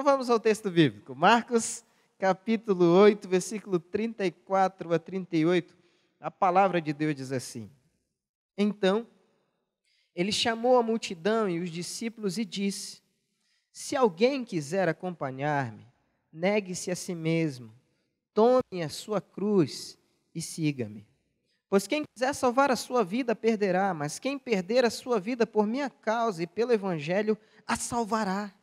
Então vamos ao texto bíblico. Marcos, capítulo 8, versículo 34 a 38. A palavra de Deus diz assim: Então, ele chamou a multidão e os discípulos e disse: Se alguém quiser acompanhar-me, negue-se a si mesmo, tome a sua cruz e siga-me. Pois quem quiser salvar a sua vida perderá, mas quem perder a sua vida por minha causa e pelo evangelho a salvará.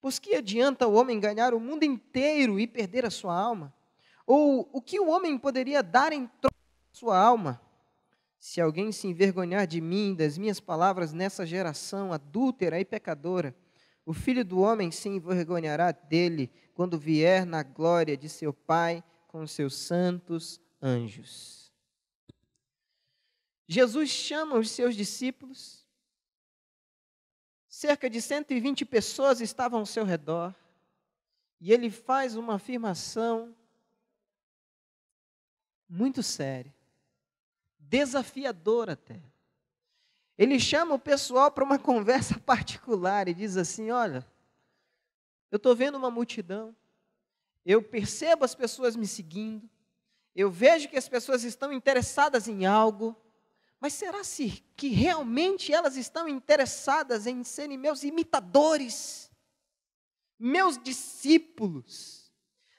Pois que adianta o homem ganhar o mundo inteiro e perder a sua alma? Ou o que o homem poderia dar em troca da sua alma? Se alguém se envergonhar de mim, das minhas palavras nessa geração adúltera e pecadora, o filho do homem se envergonhará dele quando vier na glória de seu Pai com seus santos anjos. Jesus chama os seus discípulos Cerca de 120 pessoas estavam ao seu redor. E ele faz uma afirmação muito séria, desafiadora até. Ele chama o pessoal para uma conversa particular e diz assim: Olha, eu estou vendo uma multidão, eu percebo as pessoas me seguindo, eu vejo que as pessoas estão interessadas em algo, mas será -se que realmente elas estão interessadas em serem meus imitadores, meus discípulos?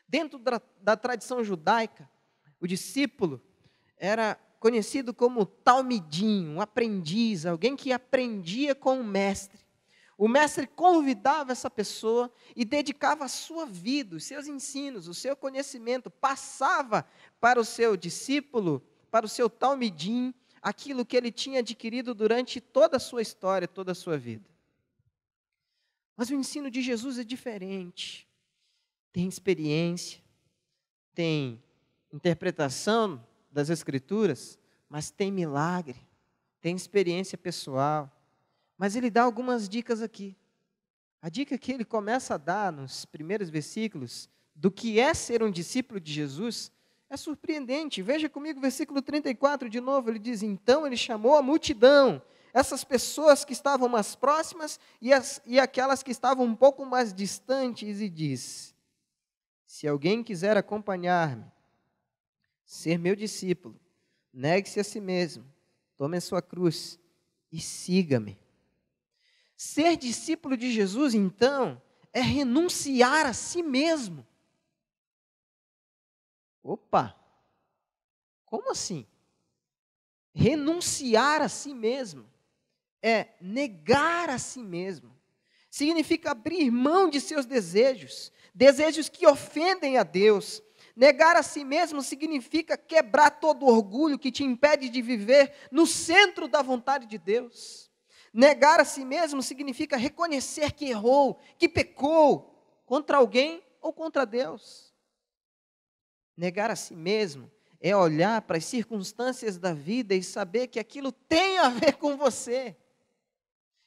Dentro da, da tradição judaica, o discípulo era conhecido como talmidim, um aprendiz, alguém que aprendia com o mestre. O mestre convidava essa pessoa e dedicava a sua vida, os seus ensinos, o seu conhecimento, passava para o seu discípulo, para o seu talmidim, aquilo que ele tinha adquirido durante toda a sua história, toda a sua vida. Mas o ensino de Jesus é diferente. Tem experiência, tem interpretação das Escrituras, mas tem milagre, tem experiência pessoal. Mas ele dá algumas dicas aqui. A dica que ele começa a dar nos primeiros versículos do que é ser um discípulo de Jesus é surpreendente. Veja comigo o versículo 34 de novo. Ele diz: Então ele chamou a multidão, essas pessoas que estavam mais próximas e, as, e aquelas que estavam um pouco mais distantes, e diz: Se alguém quiser acompanhar-me, ser meu discípulo, negue-se a si mesmo, tome a sua cruz e siga-me. Ser discípulo de Jesus, então, é renunciar a si mesmo Opa! Como assim? Renunciar a si mesmo é negar a si mesmo. Significa abrir mão de seus desejos, desejos que ofendem a Deus. Negar a si mesmo significa quebrar todo orgulho que te impede de viver no centro da vontade de Deus. Negar a si mesmo significa reconhecer que errou, que pecou contra alguém ou contra Deus. Negar a si mesmo é olhar para as circunstâncias da vida e saber que aquilo tem a ver com você.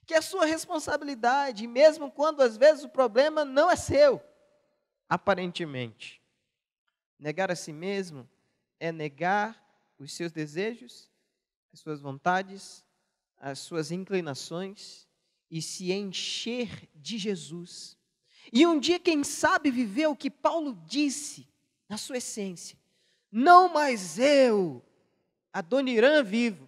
Que é sua responsabilidade, mesmo quando às vezes o problema não é seu, aparentemente. Negar a si mesmo é negar os seus desejos, as suas vontades, as suas inclinações e se encher de Jesus. E um dia, quem sabe, viver o que Paulo disse na sua essência. Não mais eu, Adoniran vivo,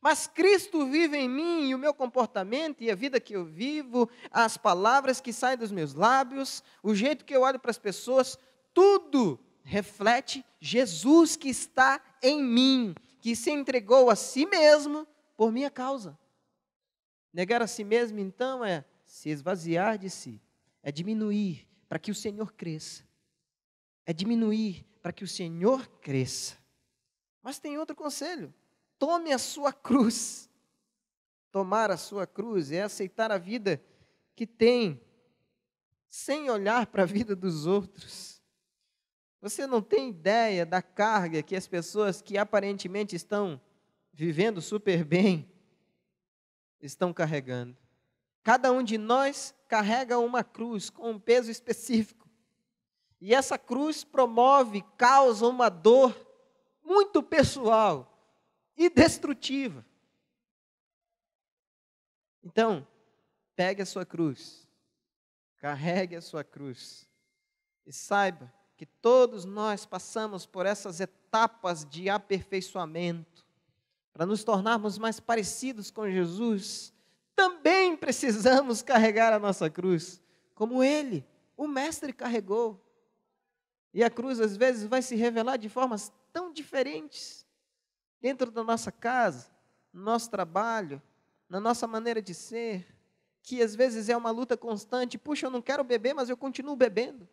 mas Cristo vive em mim e o meu comportamento e a vida que eu vivo, as palavras que saem dos meus lábios, o jeito que eu olho para as pessoas, tudo reflete Jesus que está em mim, que se entregou a si mesmo por minha causa. Negar a si mesmo, então, é se esvaziar de si, é diminuir para que o Senhor cresça é diminuir para que o Senhor cresça. Mas tem outro conselho: tome a sua cruz. Tomar a sua cruz é aceitar a vida que tem, sem olhar para a vida dos outros. Você não tem ideia da carga que as pessoas que aparentemente estão vivendo super bem estão carregando. Cada um de nós carrega uma cruz com um peso específico e essa cruz promove, causa uma dor muito pessoal e destrutiva. Então, pegue a sua cruz, carregue a sua cruz e saiba que todos nós passamos por essas etapas de aperfeiçoamento para nos tornarmos mais parecidos com Jesus. Também precisamos carregar a nossa cruz, como ele, o Mestre, carregou. E a cruz, às vezes, vai se revelar de formas tão diferentes dentro da nossa casa, no nosso trabalho, na nossa maneira de ser, que às vezes é uma luta constante. Puxa, eu não quero beber, mas eu continuo bebendo.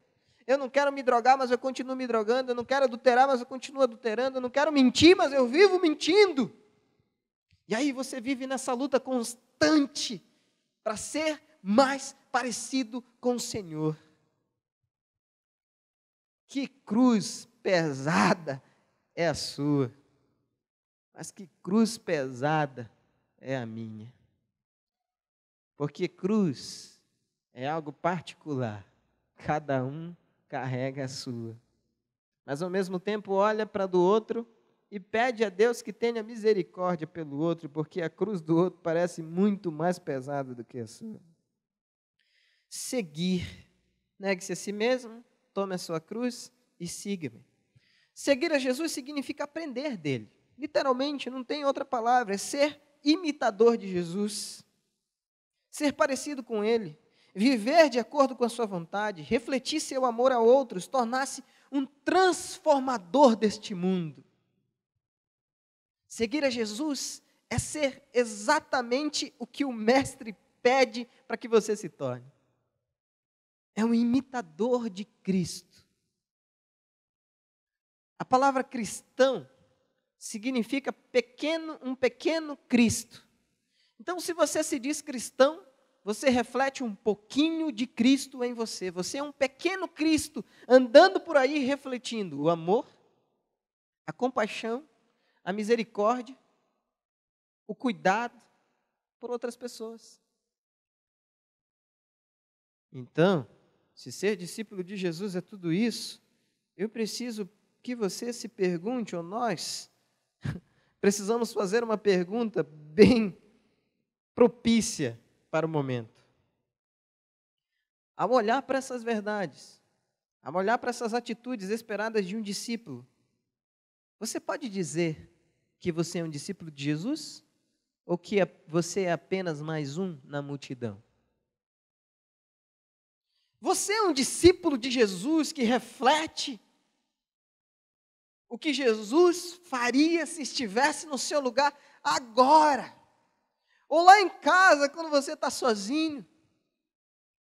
Eu não quero me drogar, mas eu continuo me drogando. Eu não quero adulterar, mas eu continuo adulterando. Eu não quero mentir, mas eu vivo mentindo. E aí você vive nessa luta constante para ser mais parecido com o Senhor. Que cruz pesada é a sua, mas que cruz pesada é a minha. Porque cruz é algo particular, cada um carrega a sua. Mas ao mesmo tempo olha para do outro e pede a Deus que tenha misericórdia pelo outro, porque a cruz do outro parece muito mais pesada do que a sua. Seguir, negue-se a si mesmo, tome a sua cruz e siga-me. Seguir a Jesus significa aprender dele. Literalmente, não tem outra palavra, é ser imitador de Jesus. Ser parecido com ele, viver de acordo com a sua vontade, refletir seu amor a outros, tornar-se um transformador deste mundo. Seguir a Jesus é ser exatamente o que o Mestre pede para que você se torne é um imitador de Cristo. A palavra cristão significa pequeno, um pequeno Cristo. Então, se você se diz cristão, você reflete um pouquinho de Cristo em você. Você é um pequeno Cristo andando por aí refletindo o amor, a compaixão, a misericórdia, o cuidado por outras pessoas. Então, se ser discípulo de Jesus é tudo isso, eu preciso que você se pergunte, ou nós, precisamos fazer uma pergunta bem propícia para o momento. Ao olhar para essas verdades, ao olhar para essas atitudes esperadas de um discípulo, você pode dizer que você é um discípulo de Jesus? Ou que é, você é apenas mais um na multidão? Você é um discípulo de Jesus que reflete o que Jesus faria se estivesse no seu lugar agora. Ou lá em casa, quando você está sozinho.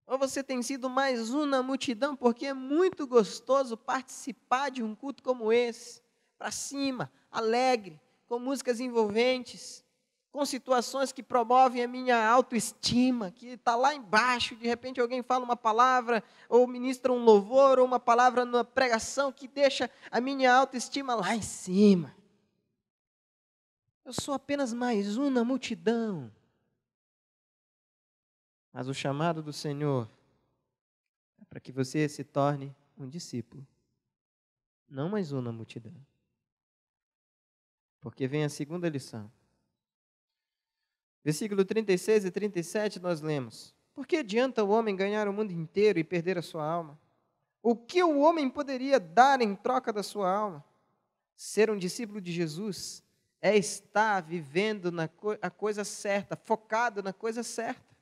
Ou você tem sido mais um na multidão, porque é muito gostoso participar de um culto como esse, para cima, alegre, com músicas envolventes, com situações que promovem a minha autoestima, que está lá embaixo, de repente alguém fala uma palavra, ou ministra um louvor, ou uma palavra numa pregação que deixa a minha autoestima lá em cima. Eu sou apenas mais um na multidão. Mas o chamado do Senhor é para que você se torne um discípulo, não mais um na multidão. Porque vem a segunda lição. Versículo 36 e 37 nós lemos: Por que adianta o homem ganhar o mundo inteiro e perder a sua alma? O que o homem poderia dar em troca da sua alma? Ser um discípulo de Jesus é estar vivendo na co a coisa certa, focado na coisa certa.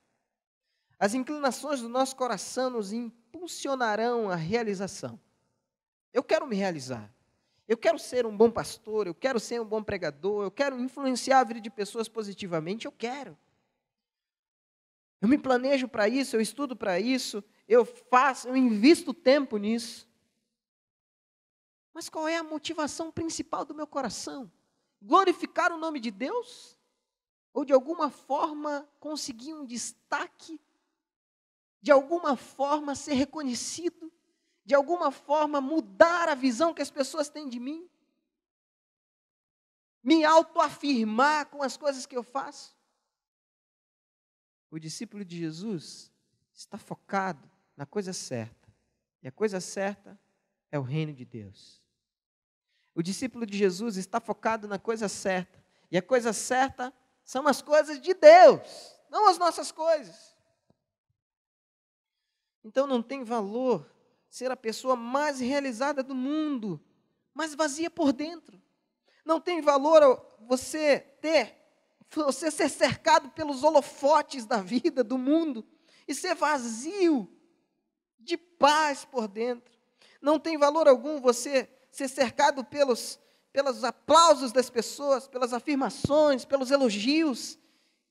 As inclinações do nosso coração nos impulsionarão à realização. Eu quero me realizar. Eu quero ser um bom pastor, eu quero ser um bom pregador, eu quero influenciar a vida de pessoas positivamente, eu quero. Eu me planejo para isso, eu estudo para isso, eu faço, eu invisto tempo nisso. Mas qual é a motivação principal do meu coração? Glorificar o nome de Deus? Ou de alguma forma conseguir um destaque? De alguma forma ser reconhecido? de alguma forma, mudar a visão que as pessoas têm de mim? Me autoafirmar com as coisas que eu faço? O discípulo de Jesus está focado na coisa certa. E a coisa certa é o reino de Deus. O discípulo de Jesus está focado na coisa certa. E a coisa certa são as coisas de Deus, não as nossas coisas. Então não tem valor ser a pessoa mais realizada do mundo, mas vazia por dentro. Não tem valor você ter, você ser cercado pelos holofotes da vida, do mundo, e ser vazio de paz por dentro. Não tem valor algum você ser cercado pelos, pelos aplausos das pessoas, pelas afirmações, pelos elogios.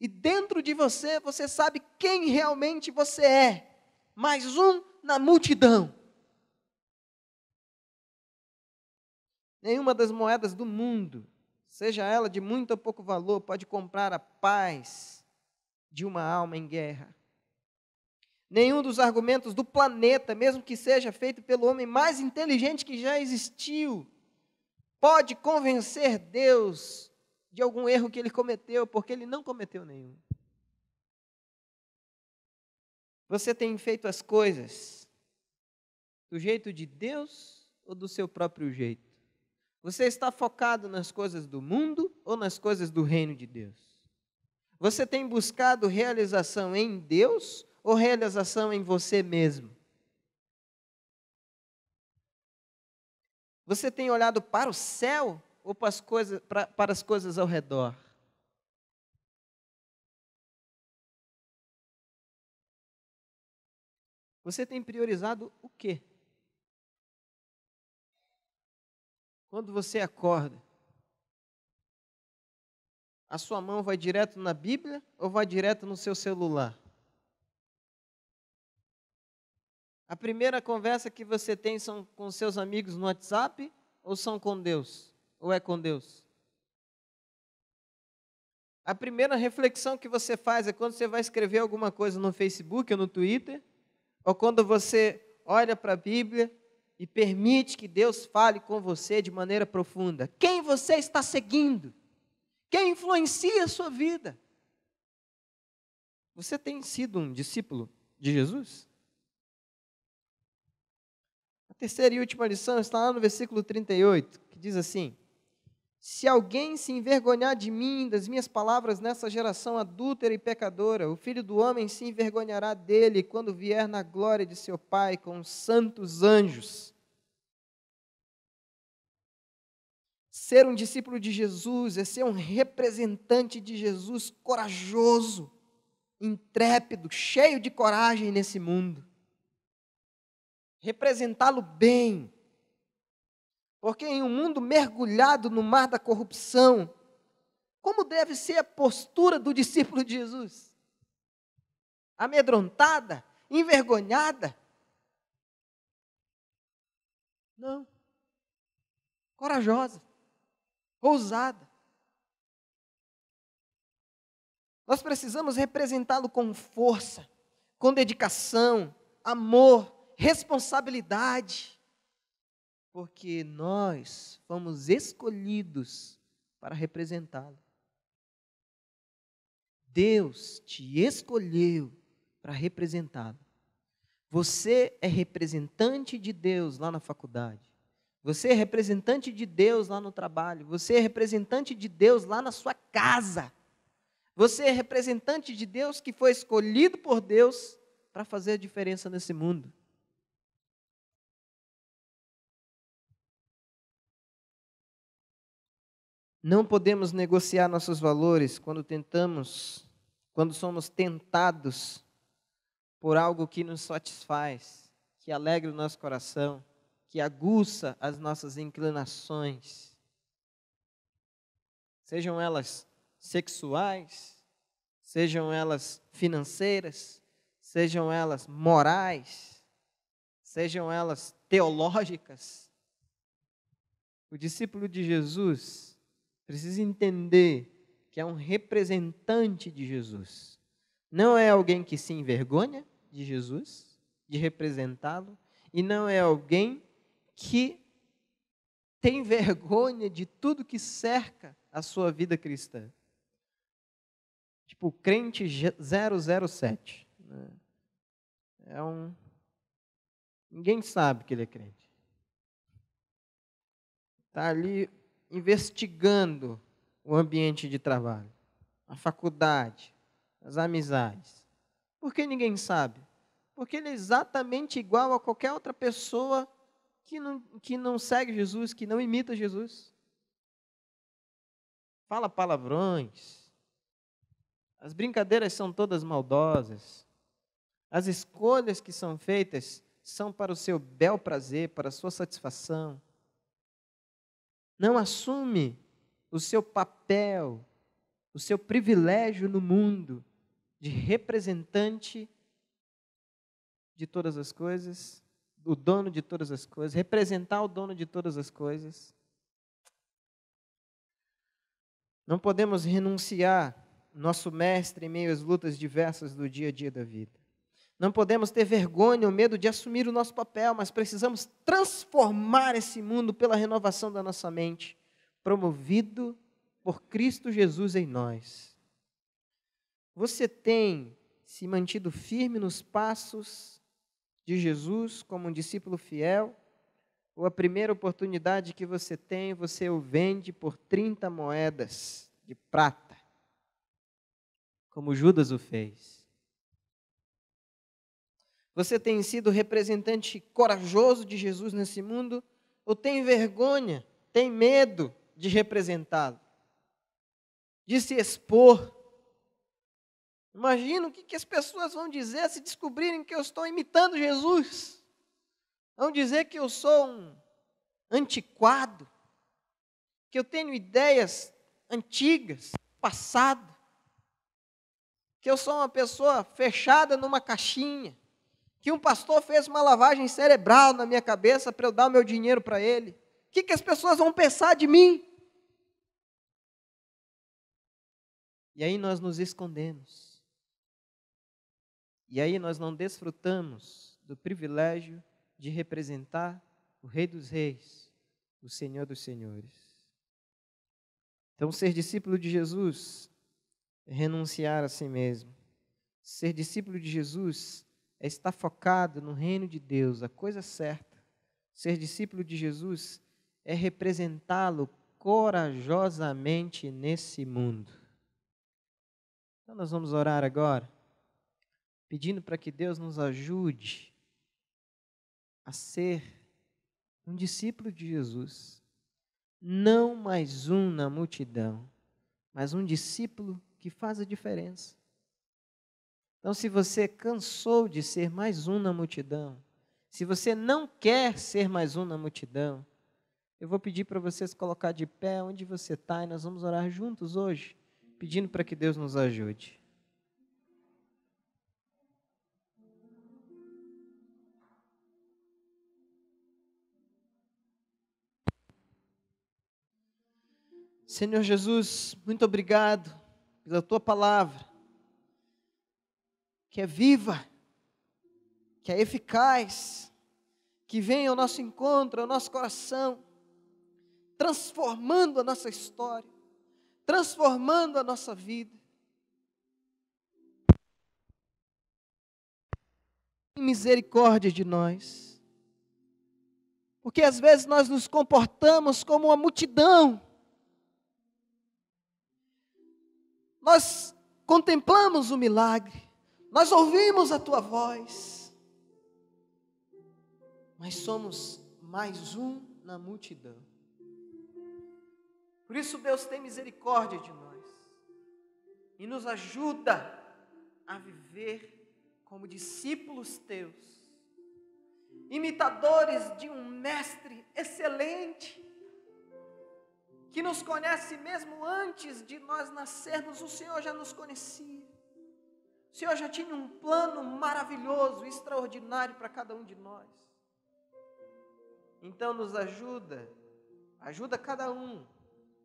E dentro de você, você sabe quem realmente você é. Mais um na multidão. Nenhuma das moedas do mundo, seja ela de muito ou pouco valor, pode comprar a paz de uma alma em guerra. Nenhum dos argumentos do planeta, mesmo que seja feito pelo homem mais inteligente que já existiu, pode convencer Deus de algum erro que ele cometeu, porque ele não cometeu nenhum. Você tem feito as coisas do jeito de Deus ou do seu próprio jeito? Você está focado nas coisas do mundo ou nas coisas do reino de Deus? Você tem buscado realização em Deus ou realização em você mesmo? Você tem olhado para o céu ou para as coisas, para, para as coisas ao redor? Você tem priorizado o quê? Quando você acorda, a sua mão vai direto na Bíblia ou vai direto no seu celular? A primeira conversa que você tem são com seus amigos no WhatsApp ou são com Deus? Ou é com Deus? A primeira reflexão que você faz é quando você vai escrever alguma coisa no Facebook ou no Twitter, ou quando você olha para a Bíblia e permite que Deus fale com você de maneira profunda. Quem você está seguindo? Quem influencia a sua vida? Você tem sido um discípulo de Jesus? A terceira e última lição está lá no versículo 38, que diz assim: se alguém se envergonhar de mim, das minhas palavras nessa geração adúltera e pecadora, o filho do homem se envergonhará dele quando vier na glória de seu Pai com os santos anjos. Ser um discípulo de Jesus é ser um representante de Jesus corajoso, intrépido, cheio de coragem nesse mundo. Representá-lo bem, porque em um mundo mergulhado no mar da corrupção, como deve ser a postura do discípulo de Jesus? Amedrontada? Envergonhada? Não. Corajosa. Ousada. Nós precisamos representá-lo com força, com dedicação, amor, responsabilidade porque nós fomos escolhidos para representá-lo. Deus te escolheu para representá-lo. Você é representante de Deus lá na faculdade. Você é representante de Deus lá no trabalho. Você é representante de Deus lá na sua casa. Você é representante de Deus que foi escolhido por Deus para fazer a diferença nesse mundo. Não podemos negociar nossos valores quando tentamos, quando somos tentados por algo que nos satisfaz, que alegra o nosso coração, que aguça as nossas inclinações. Sejam elas sexuais, sejam elas financeiras, sejam elas morais, sejam elas teológicas. O discípulo de Jesus precisa entender que é um representante de Jesus. Não é alguém que se envergonha de Jesus, de representá-lo, e não é alguém que tem vergonha de tudo que cerca a sua vida cristã. Tipo, crente 007. Né? É um. Ninguém sabe que ele é crente. Está ali investigando o ambiente de trabalho, a faculdade, as amizades. Por que ninguém sabe? Porque ele é exatamente igual a qualquer outra pessoa que não, que não segue Jesus, que não imita Jesus. Fala palavrões. As brincadeiras são todas maldosas. As escolhas que são feitas são para o seu bel prazer, para a sua satisfação não assume o seu papel, o seu privilégio no mundo de representante de todas as coisas, o dono de todas as coisas, representar o dono de todas as coisas. Não podemos renunciar nosso mestre em meio às lutas diversas do dia a dia da vida. Não podemos ter vergonha ou medo de assumir o nosso papel, mas precisamos transformar esse mundo pela renovação da nossa mente, promovido por Cristo Jesus em nós. Você tem se mantido firme nos passos de Jesus como um discípulo fiel? Ou a primeira oportunidade que você tem, você o vende por 30 moedas de prata, como Judas o fez? Você tem sido representante corajoso de Jesus nesse mundo ou tem vergonha, tem medo de representá-lo, de se expor? Imagina o que, que as pessoas vão dizer se descobrirem que eu estou imitando Jesus. Vão dizer que eu sou um antiquado, que eu tenho ideias antigas, passado, que eu sou uma pessoa fechada numa caixinha que um pastor fez uma lavagem cerebral na minha cabeça para eu dar o meu dinheiro para ele? O que, que as pessoas vão pensar de mim? E aí nós nos escondemos. E aí nós não desfrutamos do privilégio de representar o Rei dos Reis, o Senhor dos Senhores. Então, ser discípulo de Jesus é renunciar a si mesmo. Ser discípulo de Jesus é estar focado no reino de Deus, a coisa certa. Ser discípulo de Jesus é representá-lo corajosamente nesse mundo. Então nós vamos orar agora, pedindo para que Deus nos ajude a ser um discípulo de Jesus, não mais um na multidão, mas um discípulo que faz a diferença. Então, se você cansou de ser mais um na multidão, se você não quer ser mais um na multidão, eu vou pedir para vocês colocar de pé onde você está e nós vamos orar juntos hoje, pedindo para que Deus nos ajude. Senhor Jesus, muito obrigado pela tua palavra que é viva, que é eficaz, que vem ao nosso encontro, ao nosso coração, transformando a nossa história, transformando a nossa vida. Tem misericórdia de nós. Porque às vezes nós nos comportamos como uma multidão. Nós contemplamos o milagre, nós ouvimos a tua voz, mas somos mais um na multidão. Por isso, Deus tem misericórdia de nós e nos ajuda a viver como discípulos teus, imitadores de um mestre excelente, que nos conhece mesmo antes de nós nascermos, o Senhor já nos conhecia Senhor já tinha um plano maravilhoso, extraordinário para cada um de nós. Então nos ajuda, ajuda cada um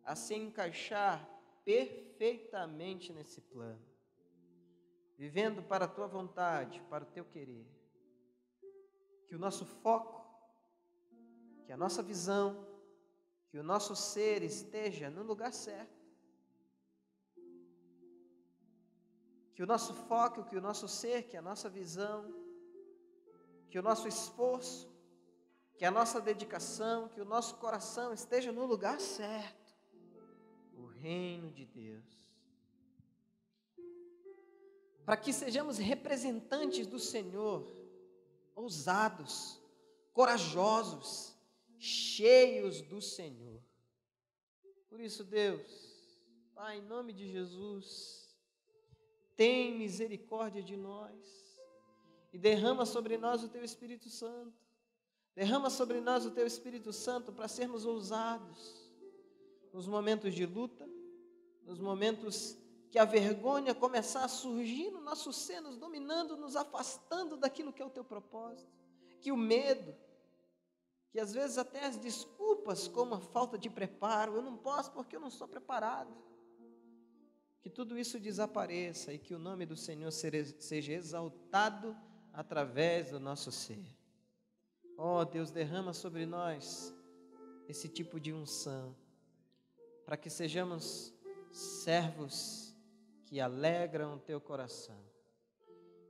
a se encaixar perfeitamente nesse plano, vivendo para a tua vontade, para o teu querer. Que o nosso foco, que a nossa visão, que o nosso ser esteja no lugar certo que o nosso foco, que o nosso ser, que a nossa visão, que o nosso esforço, que a nossa dedicação, que o nosso coração esteja no lugar certo o reino de Deus. Para que sejamos representantes do Senhor, ousados, corajosos, cheios do Senhor. Por isso, Deus, Pai, em nome de Jesus, tem misericórdia de nós e derrama sobre nós o teu Espírito Santo. Derrama sobre nós o teu Espírito Santo para sermos ousados nos momentos de luta, nos momentos que a vergonha começar a surgir nos nossos senos, dominando, nos afastando daquilo que é o teu propósito, que o medo, que às vezes até as desculpas como a falta de preparo, eu não posso porque eu não sou preparado que tudo isso desapareça e que o nome do Senhor seja exaltado através do nosso ser. Ó oh, Deus, derrama sobre nós esse tipo de unção, para que sejamos servos que alegram o teu coração,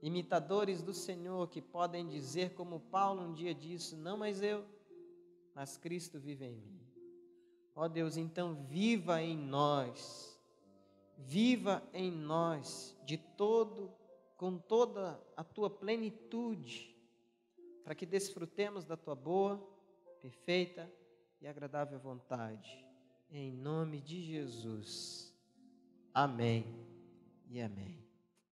imitadores do Senhor que podem dizer, como Paulo um dia disse: Não mas eu, mas Cristo vive em mim. Ó oh, Deus, então viva em nós viva em nós de todo com toda a tua plenitude, para que desfrutemos da tua boa, perfeita e agradável vontade. Em nome de Jesus. Amém e amém.